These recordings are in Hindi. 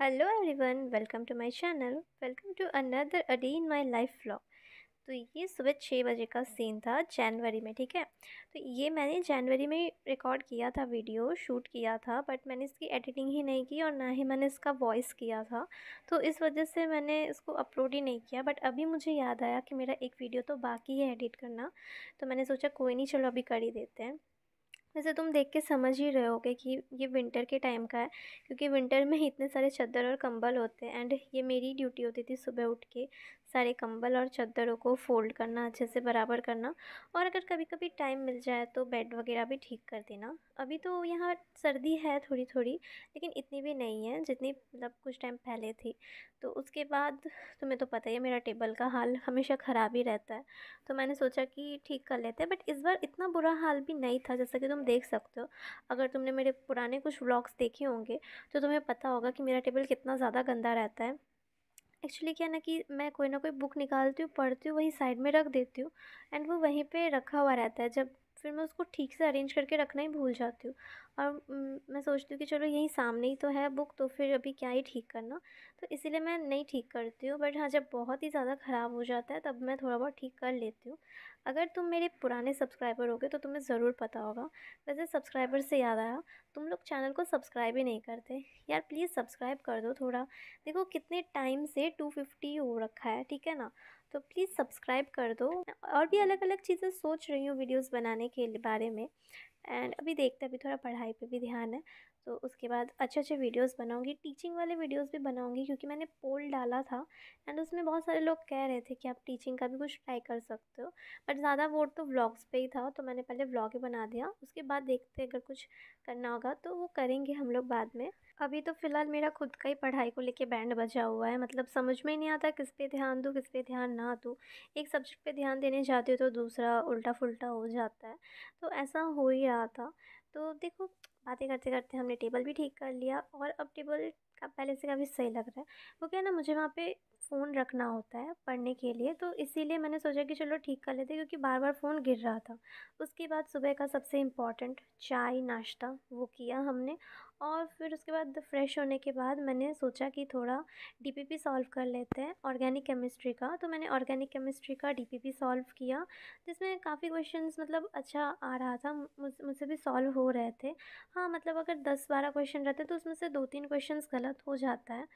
hello everyone welcome to my channel welcome to another a day in my life vlog तो ये सुबह छः बजे का सीन था जनवरी में ठीक है तो ये मैंने जनवरी में रिकॉर्ड किया था वीडियो शूट किया था बट मैंने इसकी एडिटिंग ही नहीं की और ना ही मैंने इसका वॉइस किया था तो इस वजह से मैंने इसको अपलोड ही नहीं किया बट अभी मुझे याद आया कि मेरा एक वीडियो तो बाकी है एडिट करना तो मैंने सोचा कोई नहीं चलो अभी कर ही देते हैं वैसे तुम देख के समझ ही रहे होगे कि ये विंटर के टाइम का है क्योंकि विंटर में इतने सारे चादर और कंबल होते हैं एंड ये मेरी ड्यूटी होती थी सुबह उठ के सारे कंबल और चद्दरों को फ़ोल्ड करना अच्छे से बराबर करना और अगर कभी कभी टाइम मिल जाए तो बेड वगैरह भी ठीक कर देना अभी तो यहाँ सर्दी है थोड़ी थोड़ी लेकिन इतनी भी नहीं है जितनी मतलब कुछ टाइम पहले थी तो उसके बाद तुम्हें तो पता ही है मेरा टेबल का हाल हमेशा ख़राब ही रहता है तो मैंने सोचा कि ठीक कर लेते हैं बट इस बार इतना बुरा हाल भी नहीं था जैसा कि तुम देख सकते हो अगर तुमने मेरे पुराने कुछ व्लॉग्स देखे होंगे तो तुम्हें पता होगा कि मेरा टेबल कितना ज़्यादा गंदा रहता है एक्चुअली क्या ना कि मैं कोई ना कोई बुक निकालती हूँ पढ़ती हूँ वहीं साइड में रख देती हूँ एंड वो वहीं पे रखा हुआ रहता है जब फिर मैं उसको ठीक से अरेंज करके रखना ही भूल जाती हूँ और मैं सोचती हूँ कि चलो यही सामने ही तो है बुक तो फिर अभी क्या ही ठीक करना तो इसीलिए मैं नहीं ठीक करती हूँ बट हाँ जब बहुत ही ज़्यादा ख़राब हो जाता है तब मैं थोड़ा बहुत ठीक कर लेती हूँ अगर तुम मेरे पुराने सब्सक्राइबर हो गए तो तुम्हें ज़रूर पता होगा वैसे सब्सक्राइबर से याद आया तुम लोग चैनल को सब्सक्राइब ही नहीं करते यार प्लीज़ सब्सक्राइब कर दो थोड़ा देखो कितने टाइम से टू फिफ्टी हो रखा है ठीक है ना तो प्लीज़ सब्सक्राइब कर दो और भी अलग अलग चीज़ें सोच रही हूँ वीडियोज़ बनाने के बारे में एंड अभी देखते हैं अभी थोड़ा पढ़ाई पे भी ध्यान है तो उसके बाद अच्छे अच्छे वीडियोस बनाऊंगी टीचिंग वाले वीडियोस भी बनाऊंगी क्योंकि मैंने पोल डाला था एंड उसमें बहुत सारे लोग कह रहे थे कि आप टीचिंग का भी कुछ ट्राई कर सकते हो बट ज़्यादा वोट तो व्लॉग्स पे ही था तो मैंने पहले व्लॉग ही बना दिया उसके बाद देखते अगर कुछ करना होगा तो वो करेंगे हम लोग बाद में अभी तो फ़िलहाल मेरा खुद का ही पढ़ाई को लेके बैंड बजा हुआ है मतलब समझ में ही नहीं आता किस पे ध्यान दूँ किस पे ध्यान ना दूँ एक सब्जेक्ट पे ध्यान देने जाते हो तो दूसरा उल्टा फुलटा हो जाता है तो ऐसा हो ही रहा था तो देखो बातें करते करते हमने टेबल भी ठीक कर लिया और अब टेबल का पहले से काफ़ी सही लग रहा है वो क्या ना मुझे वहाँ पे फ़ोन रखना होता है पढ़ने के लिए तो इसीलिए मैंने सोचा कि चलो ठीक कर लेते क्योंकि बार बार फ़ोन गिर रहा था उसके बाद सुबह का सबसे इम्पॉर्टेंट चाय नाश्ता वो किया हमने और फिर उसके बाद फ्रेश होने के बाद मैंने सोचा कि थोड़ा डीपीपी सॉल्व कर लेते हैं ऑर्गेनिक केमिस्ट्री का तो मैंने ऑर्गेनिक केमिस्ट्री का डीपीपी सॉल्व किया जिसमें काफ़ी क्वेश्चंस मतलब अच्छा आ रहा था मुझसे भी सॉल्व हो रहे थे हाँ मतलब अगर दस बारह क्वेश्चन रहते तो उसमें से दो तीन क्वेश्चन गलत गलत हो जाता है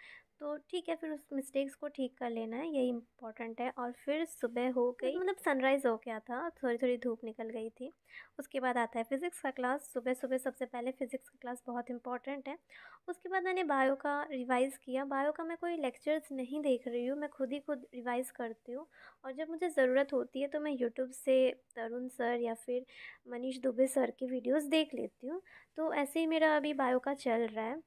तो ठीक है फिर उस मिस्टेक्स को ठीक कर लेना है यही इम्पॉर्टेंट है और फिर सुबह हो गई मतलब सनराइज़ हो गया था थोड़ी थोड़ी धूप निकल गई थी उसके बाद आता है फिज़िक्स का क्लास सुबह सुबह सबसे पहले फ़िज़िक्स का क्लास बहुत इंपॉर्टेंट है उसके बाद मैंने बायो का रिवाइज़ किया बायो का मैं कोई लेक्चर्स नहीं देख रही हूँ मैं खुद ही खुद रिवाइज़ करती हूँ और जब मुझे ज़रूरत होती है तो मैं यूट्यूब से तरुण सर या फिर मनीष दुबे सर की वीडियोज़ देख लेती हूँ तो ऐसे ही मेरा अभी बायो का चल रहा है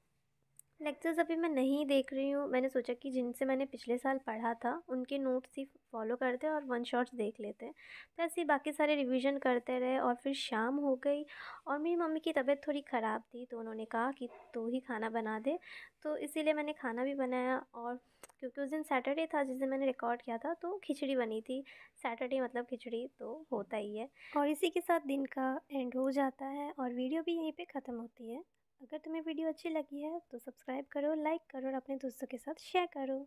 लेक्चर्स अभी मैं नहीं देख रही हूँ मैंने सोचा कि जिनसे मैंने पिछले साल पढ़ा था उनके नोट्स ही फॉलो करते और वन शॉट्स देख लेते तो ऐसे ही बाकी सारे रिवीजन करते रहे और फिर शाम हो गई और मेरी मम्मी की तबीयत थोड़ी ख़राब थी तो उन्होंने कहा कि तू तो ही खाना बना दे तो इसीलिए मैंने खाना भी बनाया और क्योंकि उस दिन सैटरडे था जिस दिन मैंने रिकॉर्ड किया था तो खिचड़ी बनी थी सैटरडे मतलब खिचड़ी तो होता ही है और इसी के साथ दिन का एंड हो जाता है और वीडियो भी यहीं पे ख़त्म होती है अगर तुम्हें वीडियो अच्छी लगी है तो सब्सक्राइब करो लाइक करो और अपने दोस्तों के साथ शेयर करो